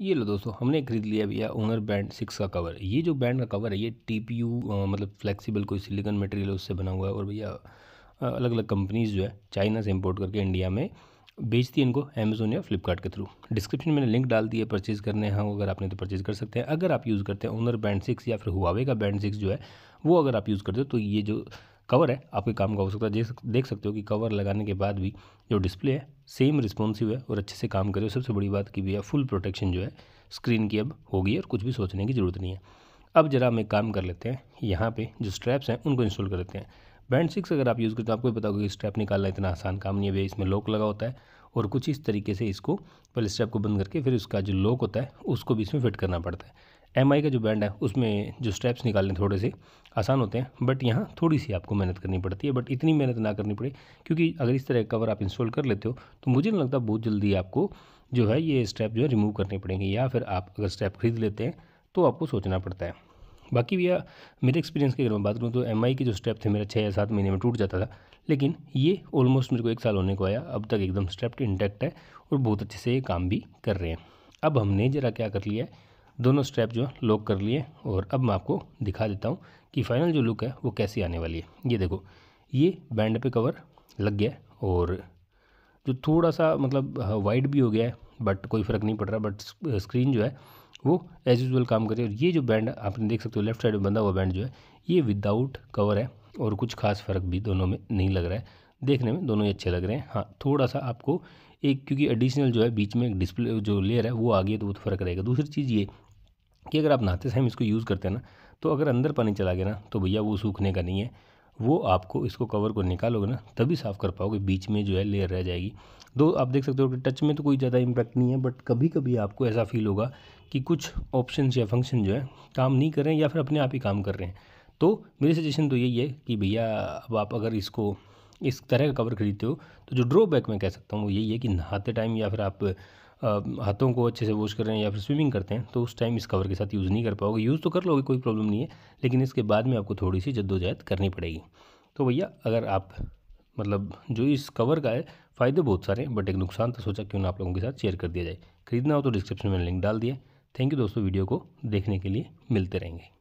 ये लो दोस्तों हमने खरीद लिया भैया ओनर बैंड सिक्स का कवर ये जो बैंड का कवर है ये टीपीयू मतलब फ्लेक्सिबल कोई सिलिकॉन मटेरियल उससे बना हुआ है और भैया अलग अलग कंपनीज़ जो है चाइना से इंपोर्ट करके इंडिया में बेचती है इनको अमेजोन या फ्लिपकार्ट के थ्रू डिस्क्रिप्शन में मैंने लिंक डाल दिया है परचेज़ करने हैं अगर आपने तो परचेज़ कर सकते हैं अगर आप यूज़ करते हैं ओनर बैंड सिक्स या फिर हुआवे का बैंड सिक्स जो है वो अगर आप यूज़ करते हो तो ये जो कवर है आपके काम का हो सकता है देख सकते हो कि कवर लगाने के बाद भी जो डिस्प्ले है सेम रिस्पॉन्सिव है और अच्छे से काम करे सबसे बड़ी बात की भी है फुल प्रोटेक्शन जो है स्क्रीन की अब होगी और कुछ भी सोचने की ज़रूरत नहीं है अब जरा हम एक काम कर लेते हैं यहाँ पे जो स्ट्रैप्स हैं उनको इंस्टॉल कर लेते हैं बैंड सिक्स अगर आप यूज़ करते हो आपको भी पता होगा कि स्ट्रैप निकालना इतना आसान काम नहीं है भैया इसमें लॉक लगा होता है और कुछ इस तरीके से इसको पहले स्ट्रैप को बंद करके फिर उसका जो लॉक होता है उसको भी इसमें फिट करना पड़ता है एम का जो बैंड है उसमें जो स्टेप्स निकालने थोड़े से आसान होते हैं बट यहाँ थोड़ी सी आपको मेहनत करनी पड़ती है बट इतनी मेहनत ना करनी पड़े क्योंकि अगर इस तरह का कवर आप इंस्टॉल कर लेते हो तो मुझे नहीं लगता बहुत जल्दी आपको जो है ये स्टेप जो है रिमूव करने पड़ेंगे या फिर आप अगर स्टेप खरीद लेते हैं तो आपको सोचना पड़ता है बाकी भैया मेरे एक्सपीरियंस की अगर मैं बात करूँ तो एम के जो स्टेप थे मेरा छः या सात महीने में टूट जाता था लेकिन ये ऑलमोस्ट मेरे को एक साल होने को आया अब तक एकदम स्टेप इंटैक्ट है और बहुत अच्छे से ये काम भी कर रहे हैं अब हमने ज़रा क्या कर लिया है दोनों स्ट्रैप जो है लॉक कर लिए और अब मैं आपको दिखा देता हूँ कि फाइनल जो लुक है वो कैसी आने वाली है ये देखो ये बैंड पे कवर लग गया और जो थोड़ा सा मतलब वाइड भी हो गया है बट कोई फ़र्क नहीं पड़ रहा बट स्क्रीन जो है वो एज यूजल काम करे और ये जो बैंड आपने देख सकते हो लेफ्ट साइड में बंधा हुआ बैंड जो है ये विदाउट कवर है और कुछ खास फ़र्क भी दोनों में नहीं लग रहा है देखने में दोनों ही अच्छे लग रहे हैं हाँ थोड़ा सा आपको एक क्योंकि एडिशनल जो है बीच में एक डिस्प्ले जो लेयर है वो आ गई तो वो तो फ़र्क रहेगा दूसरी चीज़ ये कि अगर आप नहाते समय इसको यूज़ करते हैं ना तो अगर अंदर पानी चला गया ना तो भैया वो सूखने का नहीं है वो आपको इसको कवर को निकालोगे ना तभी साफ़ कर पाओगे बीच में जो है लेयर रह जाएगी दो आप देख सकते हो कि टच में तो कोई ज़्यादा इम्पैक्ट नहीं है बट कभी कभी आपको ऐसा फील होगा कि कुछ ऑप्शन या फंक्शन जो है काम नहीं कर रहे हैं या फिर अपने आप ही काम कर रहे हैं तो मेरी सजेशन तो यही है कि भैया अब आप अगर इसको इस तरह का कवर खरीदते हो तो जो ड्रॉबैक मैं कह सकता हूँ वो यही है कि नहाते टाइम या फिर आप हाथों को अच्छे से वॉश कर रहे हैं या फिर स्विमिंग करते हैं तो उस टाइम इस कवर के साथ यूज़ नहीं कर पाओगे यूज़ तो कर लोगे कोई प्रॉब्लम नहीं है लेकिन इसके बाद में आपको थोड़ी सी जद्दोजहद करनी पड़ेगी तो भैया अगर आप मतलब जो इस कवर का है फ़ायदे बहुत सारे हैं बट एक नुकसान तो सोचा क्यों ना आप लोगों के साथ शेयर कर दिया जाए खरीदना हो तो डिस्क्रिप्शन में लिंक डाल दिया थैंक यू दोस्तों वीडियो को देखने के लिए मिलते रहेंगे